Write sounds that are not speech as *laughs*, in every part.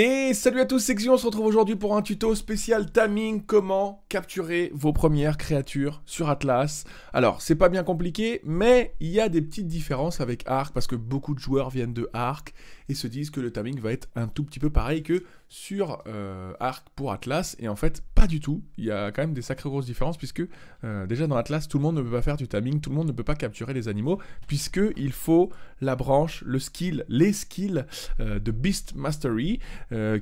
Et salut à tous, c'est Xion, on se retrouve aujourd'hui pour un tuto spécial timing, comment capturer vos premières créatures sur Atlas. Alors, c'est pas bien compliqué, mais il y a des petites différences avec Arc, parce que beaucoup de joueurs viennent de Arc, et se disent que le timing va être un tout petit peu pareil que sur euh, Arc pour Atlas. Et en fait, pas du tout. Il y a quand même des sacrées grosses différences puisque euh, déjà dans Atlas, tout le monde ne peut pas faire du timing, tout le monde ne peut pas capturer les animaux puisque il faut la branche, le skill, les skills euh, de Beast Mastery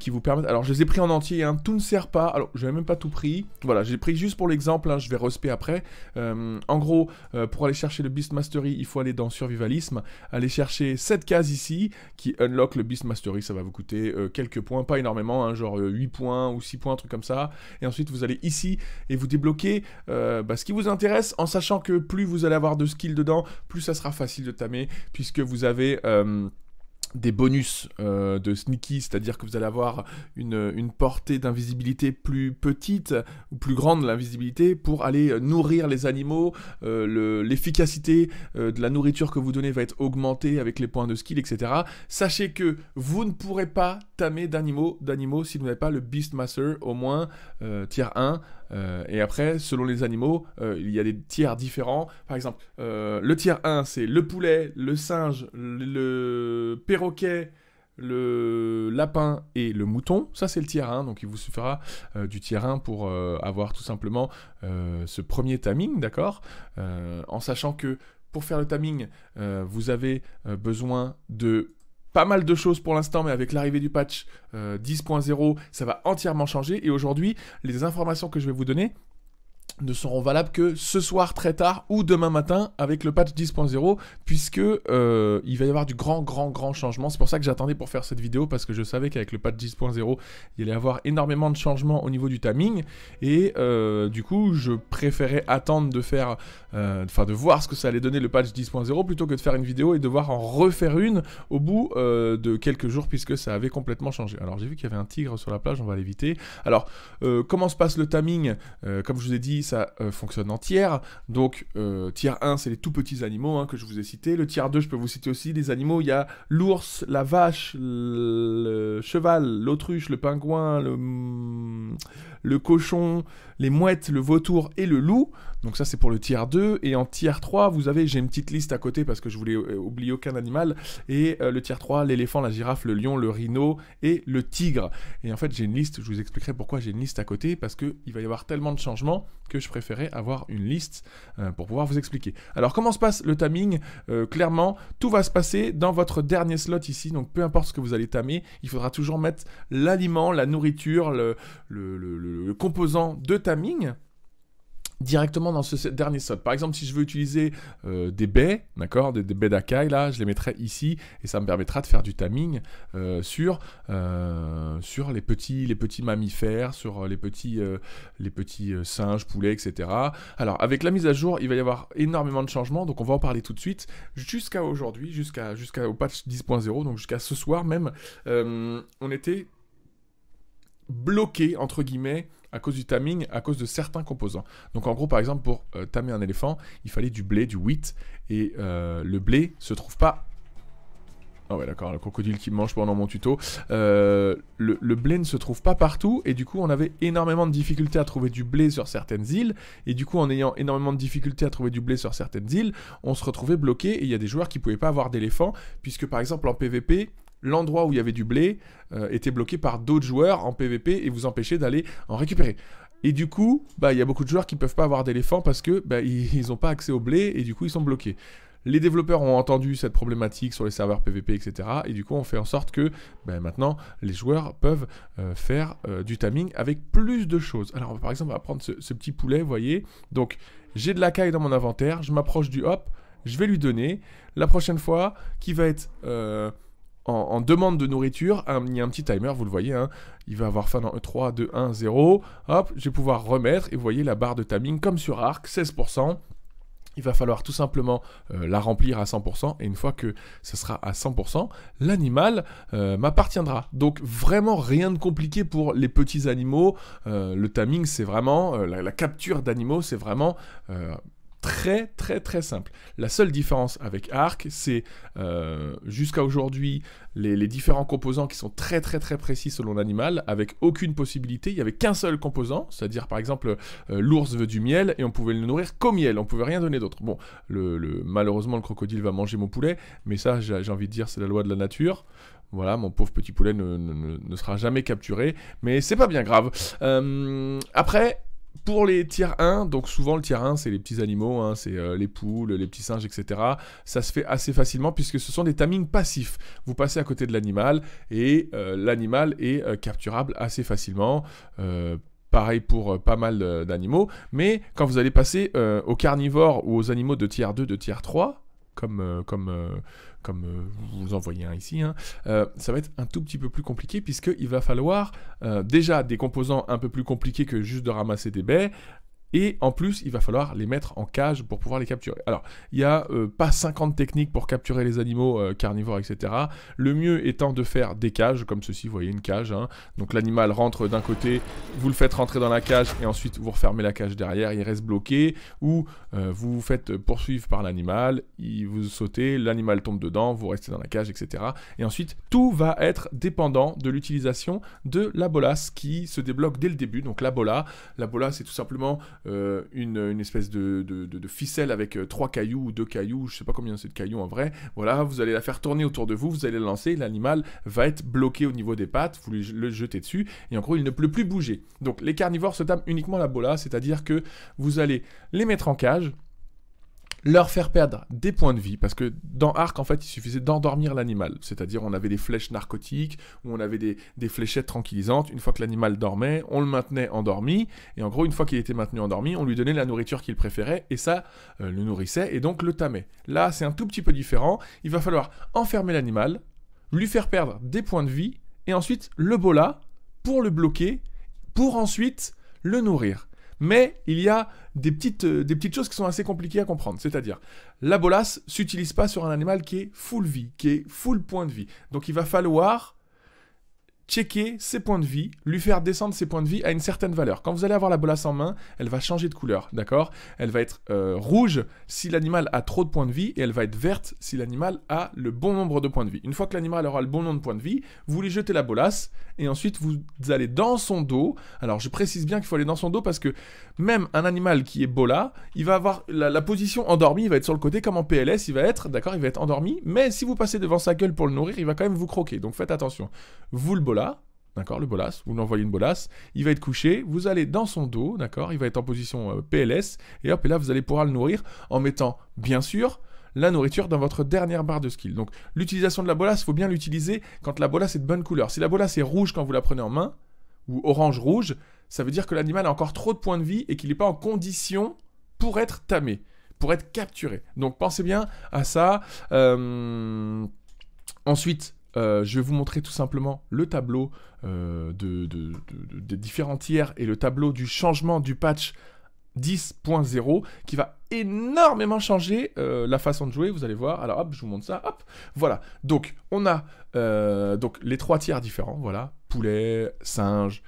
qui vous permettent. Alors, je les ai pris en entier. Hein, tout ne sert pas. Alors, je n'ai même pas tout pris. Voilà, j'ai pris juste pour l'exemple. Hein, je vais respect après. en gros, pour aller chercher le Beast Mastery, il faut aller dans Survivalisme, aller chercher cette case ici qui le Beast Mastery, ça va vous coûter euh, quelques points, pas énormément, hein, genre 8 euh, points ou 6 points, un truc comme ça. Et ensuite, vous allez ici et vous débloquez euh, bah, ce qui vous intéresse, en sachant que plus vous allez avoir de skills dedans, plus ça sera facile de tamer, puisque vous avez des bonus euh, de sneaky, c'est-à-dire que vous allez avoir une, portée d'invisibilité plus petite ou plus grande l'invisibilité pour aller nourrir les animaux, euh, l'efficacité euh, de la nourriture que vous donnez va être augmentée avec les points de skill, etc. Sachez que vous ne pourrez pas tamer d'animaux, d'animaux si vous n'avez pas le Beastmaster au moins tiers 1. et après, selon les animaux, il y a des tiers différents. Par exemple, le tiers 1, c'est le poulet, le singe, le, le le lapin et le mouton. Ça, c'est le tiers 1. Donc, il vous suffira euh, du tiers 1 pour euh, avoir tout simplement euh, ce premier timing, d'accord En sachant que pour faire le timing, vous avez besoin de pas mal de choses pour l'instant, mais avec l'arrivée du patch 10.0, ça va entièrement changer. Et aujourd'hui, les informations que je vais vous donner, ne seront valables que ce soir très tard ou demain matin avec le patch 10.0 puisque euh, il va y avoir du grand grand grand changement. C'est pour ça que j'attendais pour faire cette vidéo parce que je savais qu'avec le patch 10.0 il allait y avoir énormément de changements au niveau du timing et euh, du coup je préférais attendre de faire, euh, enfin de voir ce que ça allait donner le patch 10.0 plutôt que de faire une vidéo et de devoir en refaire une au bout de quelques jours puisque ça avait complètement changé. Alors j'ai vu qu'il y avait un tigre sur la plage, on va l'éviter. Alors comment se passe le timing Comme je vous ai dit ça euh, fonctionne en tiers. Donc, euh, tiers 1, c'est les tout petits animaux hein, que je vous ai cités. Le tiers 2, je peux vous citer aussi des animaux. Il y a l'ours, la vache, le cheval, l'autruche, le pingouin, le, mm, le cochon, les mouettes, le vautour et le loup. Donc ça c'est pour le tiers 2. Et en tiers 3, vous avez, j'ai une petite liste à côté parce que je voulais euh, oublier aucun animal. Et euh, le tier 3, l'éléphant, la girafe, le lion, le rhino et le tigre. Et en fait j'ai une liste, je vous expliquerai pourquoi j'ai une liste à côté, parce qu'il va y avoir tellement de changements que je préférais avoir une liste euh, pour pouvoir vous expliquer. Alors comment se passe le timing Clairement, tout va se passer dans votre dernier slot ici, donc peu importe ce que vous allez tamer, il faudra toujours mettre l'aliment, la nourriture, le, le composant de timing directement dans ce dernier slot. Par exemple, si je veux utiliser euh, des baies, d'accord, des, baies d'akai, là, je les mettrai ici et ça me permettra de faire du timing euh, sur euh, sur les petits les petits mammifères, sur les petits les petits singes, poulets, etc. Alors, avec la mise à jour, il va y avoir énormément de changements, donc on va en parler tout de suite. Jusqu'à aujourd'hui, jusqu'à jusqu'à au patch 10.0, donc jusqu'à ce soir même, on était bloqué entre guillemets à cause du timing, à cause de certains composants. Donc en gros, par exemple, pour euh, tamer un éléphant, il fallait du blé, du wheat, et euh, le blé se trouve pas... Ah ouais d'accord, le crocodile qui mange pendant mon tuto. Euh, le, blé ne se trouve pas partout et du coup on avait énormément de difficultés à trouver du blé sur certaines îles et du coup en ayant énormément de difficultés à trouver du blé sur certaines îles, on se retrouvait bloqué et il y a des joueurs qui pouvaient pas avoir d'éléphant, puisque par exemple en PVP, l'endroit où il y avait du blé euh, était bloqué par d'autres joueurs en PVP et vous empêchait d'aller en récupérer. Et du coup, bah, il y a beaucoup de joueurs qui ne peuvent pas avoir d'éléphants parce que bah, *laughs* ils n'ont pas accès au blé et du coup ils sont bloqués. Les développeurs ont entendu cette problématique sur les serveurs PVP, etc. Et du coup, on fait en sorte que bah, maintenant, les joueurs peuvent euh, faire euh, du timing avec plus de choses. Alors, par exemple, on va prendre ce, petit poulet, vous voyez. Donc, j'ai de la caille dans mon inventaire, je m'approche du hop, je vais lui donner. La prochaine fois, qui va être en, demande de nourriture. il y a un petit timer, vous le voyez, hein. il va avoir fin dans 3, 2, 1, 0. Hop, je vais pouvoir remettre et vous voyez la barre de timing comme sur Arc, 16%. Il va falloir tout simplement euh, la remplir à 100% et une fois que ce sera à 100%, l'animal euh, m'appartiendra. Donc vraiment rien de compliqué pour les petits animaux. Euh, le timing, c'est vraiment la, capture d'animaux, c'est vraiment très très très simple. La seule différence avec Arc, c'est euh, jusqu'à aujourd'hui les, différents composants qui sont très très très précis selon l'animal, avec aucune possibilité. Il y avait qu'un seul composant, c'est-à-dire par exemple euh, l'ours veut du miel et on pouvait le nourrir qu'au miel, on pouvait rien donner d'autre. Bon, le, malheureusement le crocodile va manger mon poulet, mais ça j'ai envie de dire c'est la loi de la nature. Voilà, mon pauvre petit poulet ne, sera jamais capturé, mais c'est pas bien grave. Euh, après, pour les tiers 1, donc souvent le tiers 1 c'est les petits animaux, hein, c'est euh, les poules, les petits singes, etc. Ça se fait assez facilement puisque ce sont des tamings passifs. Vous passez à côté de l'animal et euh, l'animal est euh, capturable assez facilement. Pareil pour pas mal d'animaux, mais quand vous allez passer aux carnivores ou aux animaux de tiers 2, de tiers 3, comme, euh, comme, euh, comme euh, vous un ici, hein, ça va être un tout petit peu plus compliqué puisqu'il va falloir déjà des composants un peu plus compliqués que juste de ramasser des baies, et en plus, il va falloir les mettre en cage pour pouvoir les capturer. Alors, il n'y a euh, pas 50 techniques pour capturer les animaux euh, carnivores, etc. Le mieux étant de faire des cages, comme ceci, vous voyez une cage. Hein. Donc l'animal rentre d'un côté, vous le faites rentrer dans la cage et ensuite vous refermez la cage derrière, il reste bloqué. Ou euh, vous vous faites poursuivre par l'animal, il vous sautez, l'animal tombe dedans, vous restez dans la cage, etc. Et ensuite, tout va être dépendant de l'utilisation de la bolasse, qui se débloque dès le début. Donc la bola, la bola c'est tout simplement euh, une, espèce de, ficelle avec euh, trois cailloux ou deux cailloux, je sais pas combien c'est de cailloux en vrai. Voilà, vous allez la faire tourner autour de vous, vous allez la lancer, l'animal va être bloqué au niveau des pattes, vous le jetez dessus, et en gros, il ne peut plus bouger. Donc les carnivores se tapent uniquement la bola, c'est-à-dire que vous allez les mettre en cage, leur faire perdre des points de vie, parce que dans Arc, en fait, il suffisait d'endormir l'animal. C'est-à-dire, on avait des flèches narcotiques, ou on avait des, fléchettes tranquillisantes. Une fois que l'animal dormait, on le maintenait endormi, et en gros, une fois qu'il était maintenu endormi, on lui donnait la nourriture qu'il préférait, et ça euh, le nourrissait, et donc le tamait. Là, c'est un tout petit peu différent. Il va falloir enfermer l'animal, lui faire perdre des points de vie, et ensuite le bola pour le bloquer, pour ensuite le nourrir mais il y a des petites, euh, des petites choses qui sont assez compliquées à comprendre. C'est-à-dire, la bolasse s'utilise pas sur un animal qui est full vie, qui est full point de vie. Donc il va falloir checker ses points de vie, lui faire descendre ses points de vie à une certaine valeur. Quand vous allez avoir la bolasse en main, elle va changer de couleur, d'accord Elle va être euh, rouge si l'animal a trop de points de vie et elle va être verte si l'animal a le bon nombre de points de vie. Une fois que l'animal aura le bon nombre de points de vie, vous lui jetez la bolasse et ensuite vous allez dans son dos. Alors je précise bien qu'il faut aller dans son dos parce que même un animal qui est bola, il va avoir la, position endormie, il va être sur le côté comme en PLS, il va être, d'accord, il va être endormi, mais si vous passez devant sa gueule pour le nourrir, il va quand même vous croquer. Donc faites attention. Vous le d'accord, le bolas, vous l'envoyez une bolas il va être couché, vous allez dans son dos, d'accord, il va être en position euh, PLS, et hop, et là vous allez pouvoir le nourrir en mettant, bien sûr, la nourriture dans votre dernière barre de skill. Donc l'utilisation de la bolas, il faut bien l'utiliser quand la bolas est de bonne couleur. Si la bolas est rouge quand vous la prenez en main, ou orange-rouge, ça veut dire que l'animal a encore trop de points de vie et qu'il n'est pas en condition pour être tamé, pour être capturé. Donc pensez bien à ça. Euh, ensuite, euh, je vais vous montrer tout simplement le tableau euh, des différents tiers et le tableau du changement du patch 10.0 qui va énormément changer euh, la façon de jouer, vous allez voir. Alors hop, je vous montre ça, hop, voilà. Donc on a donc les trois tiers différents, voilà, poulet, singe,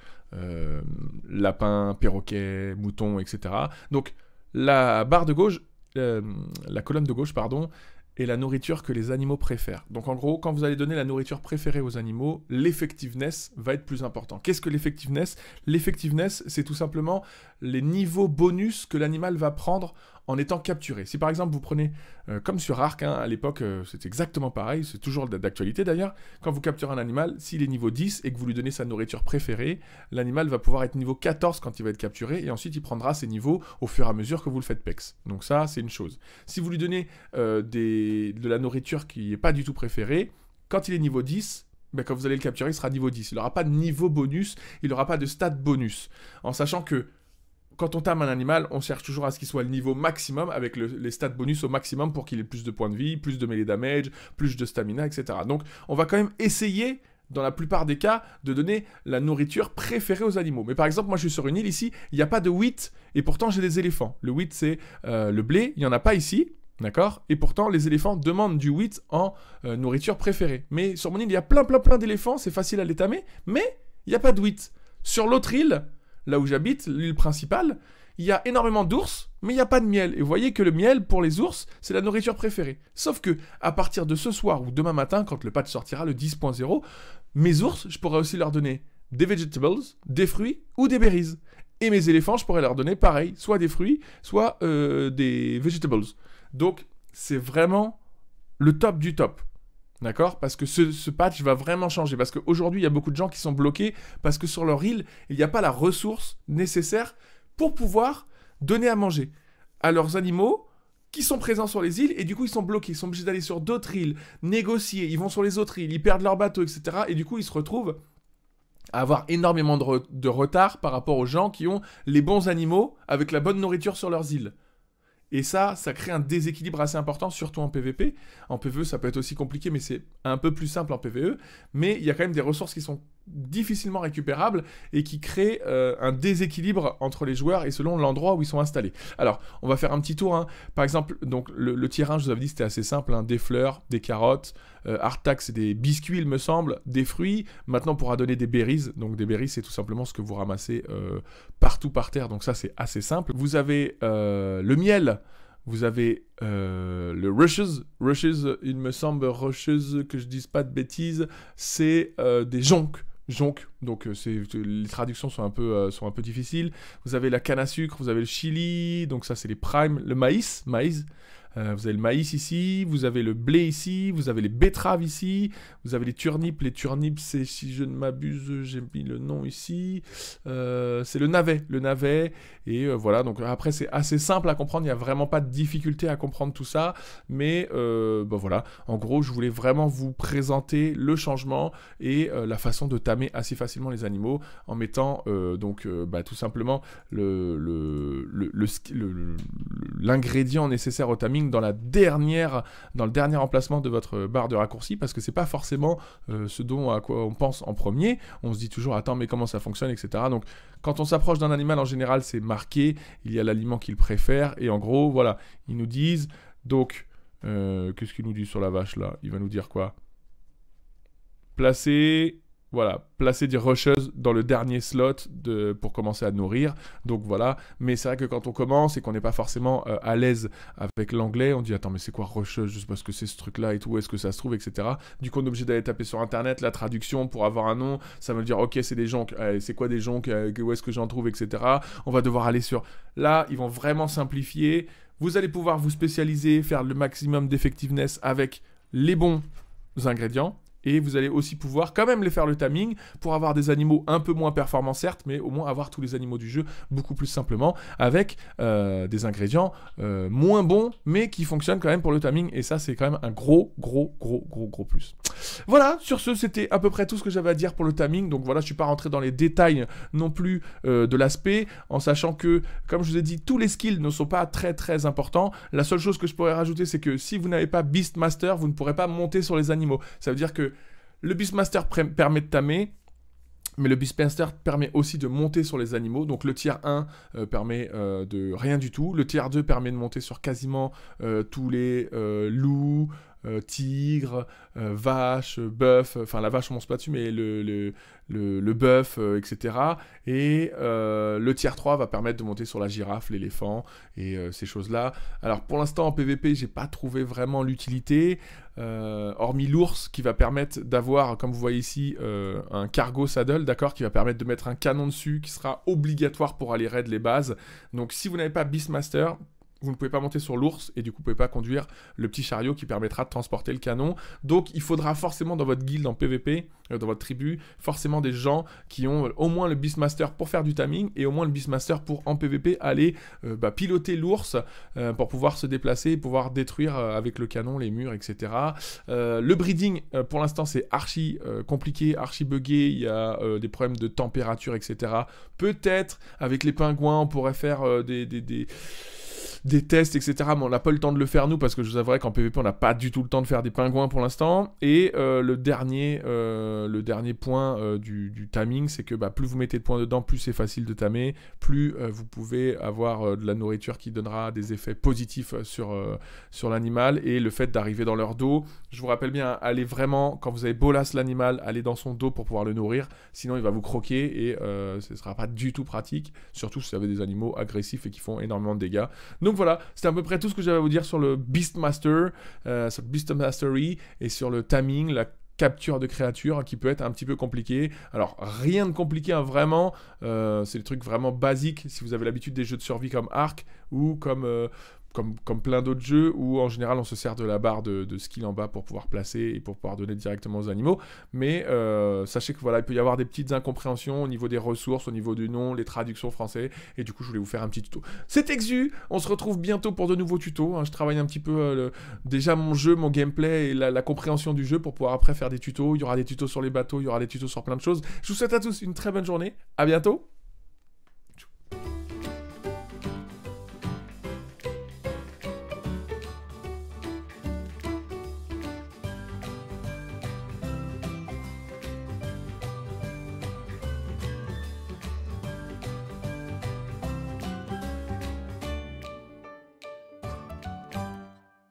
lapin, perroquet, mouton, etc. Donc la barre de gauche, la colonne de gauche, pardon, et la nourriture que les animaux préfèrent. Donc en gros, quand vous allez donner la nourriture préférée aux animaux, l'effectiveness va être plus important. Qu'est-ce que l'effectiveness L'effectiveness, c'est tout simplement les niveaux bonus que l'animal va prendre en étant capturé. Si par exemple vous prenez, euh, comme sur Arc, hein, à l'époque euh, c'est exactement pareil, c'est toujours d'actualité d'ailleurs, quand vous capturez un animal, s'il est niveau 10 et que vous lui donnez sa nourriture préférée, l'animal va pouvoir être niveau 14 quand il va être capturé, et ensuite il prendra ses niveaux au fur et à mesure que vous le faites pex. Donc ça c'est une chose. Si vous lui donnez euh, de la nourriture qui n'est pas du tout préférée, quand il est niveau 10, ben, quand vous allez le capturer, il sera niveau 10. Il n'aura pas de niveau bonus, il n'aura pas de stat bonus. En sachant que quand on tame un animal, on cherche toujours à ce qu'il soit le niveau maximum avec les stats bonus au maximum pour qu'il ait plus de points de vie, plus de melee damage, plus de stamina, etc. Donc on va quand même essayer dans la plupart des cas, de donner la nourriture préférée aux animaux. Mais par exemple, moi je suis sur une île ici, il n'y a pas de wheat, et pourtant j'ai des éléphants. Le wheat c'est euh, le blé, il n'y en a pas ici, d'accord Et pourtant les éléphants demandent du wheat en euh, nourriture préférée. Mais sur mon île, il y a plein plein plein d'éléphants, c'est facile à les tamer, mais il n'y a pas de wheat. Sur l'autre île, là où j'habite, l'île principale, il y a énormément d'ours, mais il n'y a pas de miel. Et vous voyez que le miel, pour les ours, c'est la nourriture préférée. Sauf que, à partir de ce soir ou demain matin, quand le patch sortira, le 10.0, mes ours, je pourrais aussi leur donner des vegetables, des fruits ou des berries. Et mes éléphants, je pourrais leur donner pareil, soit des fruits, soit euh, des vegetables. Donc, c'est vraiment le top du top. D'accord Parce que ce, patch va vraiment changer. Parce qu'aujourd'hui, il y a beaucoup de gens qui sont bloqués parce que sur leur île, il n'y a pas la ressource nécessaire pour pouvoir donner à manger à leurs animaux qui sont présents sur les îles et du coup ils sont bloqués, ils sont obligés d'aller sur d'autres îles, négocier, ils vont sur les autres îles, ils perdent leur bateau, etc. Et du coup ils se retrouvent à avoir énormément de retard par rapport aux gens qui ont les bons animaux avec la bonne nourriture sur leurs îles. Et ça, ça crée un déséquilibre assez important, surtout en PvP. En PvE, ça peut être aussi compliqué, mais c'est un peu plus simple en PvE. Mais il y a quand même des ressources qui sont difficilement récupérable et qui crée euh, un déséquilibre entre les joueurs et selon l'endroit où ils sont installés. Alors, on va faire un petit tour. Hein. Par exemple, donc le, le je vous avais dit, c'était assez simple. Hein. Des fleurs, des carottes, euh, Artax, c'est des biscuits, il me semble, des fruits. Maintenant, on pourra donner des berries. Donc, des berries, c'est tout simplement ce que vous ramassez euh, partout par terre. Donc, ça, c'est assez simple. Vous avez le miel vous avez le rushes. Rushes, il me semble, rushes, que je dise pas de bêtises, c'est des jonques jonc. Donc euh, les traductions sont un, peu, euh, sont un peu difficiles. Vous avez la canne à sucre, vous avez le chili, donc ça c'est les primes, le maïs, maïs. Euh, vous avez le maïs ici, vous avez le blé ici, vous avez les betteraves ici, vous avez les turnips. Les turnips, c'est, si je ne m'abuse, j'ai mis le nom ici. Euh, c'est le navet, le navet. Et euh, voilà, donc après, c'est assez simple à comprendre. Il n'y a vraiment pas de difficulté à comprendre tout ça. Mais bah, voilà, en gros, je voulais vraiment vous présenter le changement et la façon de tamer assez facilement les animaux en mettant donc bah, tout simplement l'ingrédient nécessaire au taming dans, la dernière, dans le dernier emplacement de votre barre de raccourci parce que c'est pas forcément euh, ce dont à quoi on pense en premier. On se dit toujours attends mais comment ça fonctionne etc. Donc quand on s'approche d'un animal en général c'est marqué, il y a l'aliment qu'il préfère et en gros voilà ils nous disent donc euh, qu'est-ce qu'il nous dit sur la vache là Il va nous dire quoi Placer voilà, placer des Rocheuses dans le dernier slot pour commencer à nourrir. Donc voilà, mais c'est vrai que quand on commence et qu'on n'est pas forcément euh, à l'aise avec l'anglais, on dit attends mais c'est quoi Rocheuse je sais pas ce que c'est ce truc-là et tout, est-ce que ça se trouve, etc. Du coup on est obligé d'aller taper sur internet la traduction pour avoir un nom, ça veut dire ok c'est des gens. Euh, c'est quoi des gens Que où est-ce que j'en trouve, etc. On va devoir aller sur... Là, ils vont vraiment simplifier, vous allez pouvoir vous spécialiser, faire le maximum d'effectiveness avec les bons ingrédients et vous allez aussi pouvoir quand même les faire le timing pour avoir des animaux un peu moins performants certes, mais au moins avoir tous les animaux du jeu beaucoup plus simplement avec euh, des ingrédients euh, moins bons mais qui fonctionnent quand même pour le timing et ça c'est quand même un gros gros gros gros gros plus. Voilà, sur ce c'était à peu près tout ce que j'avais à dire pour le timing donc voilà je suis pas rentré dans les détails non plus euh, de l'aspect en sachant que comme je vous ai dit tous les skills ne sont pas très très importants. La seule chose que je pourrais rajouter c'est que si vous n'avez pas Beastmaster vous ne pourrez pas monter sur les animaux. Ça veut dire que le Beastmaster permet de tamer, mais le Beastmaster permet aussi de monter sur les animaux. Donc le tiers 1 euh, permet euh, de rien du tout. Le tier 2 permet de monter sur quasiment euh, tous les loups, euh, tigre, euh, vache, bœuf, euh, enfin la vache on monte pas dessus, mais le, le, bœuf, etc. Et le tier 3 va permettre de monter sur la girafe, l'éléphant et ces choses-là. Alors pour l'instant en PvP, j'ai pas trouvé vraiment l'utilité, hormis l'ours qui va permettre d'avoir, comme vous voyez ici, un cargo saddle, d'accord, qui va permettre de mettre un canon dessus, qui sera obligatoire pour aller raid les bases. Donc si vous n'avez pas Beastmaster, vous ne pouvez pas monter sur l'ours et du coup vous ne pouvez pas conduire le petit chariot qui permettra de transporter le canon. Donc il faudra forcément dans votre guilde en PvP, euh, dans votre tribu, forcément des gens qui ont euh, au moins le Beastmaster pour faire du timing et au moins le Beastmaster pour en PvP aller euh, bah, piloter l'ours pour pouvoir se déplacer et pouvoir détruire avec le canon les murs, etc. le breeding pour l'instant c'est archi compliqué, archi buggé, il y a des problèmes de température, etc. Peut-être avec les pingouins on pourrait faire des des tests, etc. Mais on n'a pas le temps de le faire nous parce que je vous avouerai qu'en PvP on n'a pas du tout le temps de faire des pingouins pour l'instant. Et euh, le, dernier, euh, le dernier point euh, du, timing, c'est que bah, plus vous mettez de points dedans, plus c'est facile de tamer, plus vous pouvez avoir de la nourriture qui donnera des effets positifs sur, sur l'animal. Et le fait d'arriver dans leur dos, je vous rappelle bien, allez vraiment, quand vous avez bolasse l'animal, allez dans son dos pour pouvoir le nourrir. Sinon il va vous croquer et ce ne sera pas du tout pratique. Surtout si vous avez des animaux agressifs et qui font énormément de dégâts. Donc voilà, c'était à peu près tout ce que j'avais à vous dire sur le Beastmaster, euh, sur le Beastmastery et sur le timing, la capture de créatures hein, qui peut être un petit peu compliqué. Alors rien de compliqué hein, vraiment, euh, c'est des trucs vraiment basiques si vous avez l'habitude des jeux de survie comme Ark ou comme euh, comme, plein d'autres jeux où en général on se sert de la barre de, de, skill en bas pour pouvoir placer et pour pouvoir donner directement aux animaux. Mais euh, sachez que voilà, il peut y avoir des petites incompréhensions au niveau des ressources, au niveau du nom, les traductions français. Et du coup, je voulais vous faire un petit tuto. C'est Exu, on se retrouve bientôt pour de nouveaux tutos. Hein. Je travaille un petit peu euh, déjà mon jeu, mon gameplay et la, la, compréhension du jeu pour pouvoir après faire des tutos. Il y aura des tutos sur les bateaux, il y aura des tutos sur plein de choses. Je vous souhaite à tous une très bonne journée. À bientôt.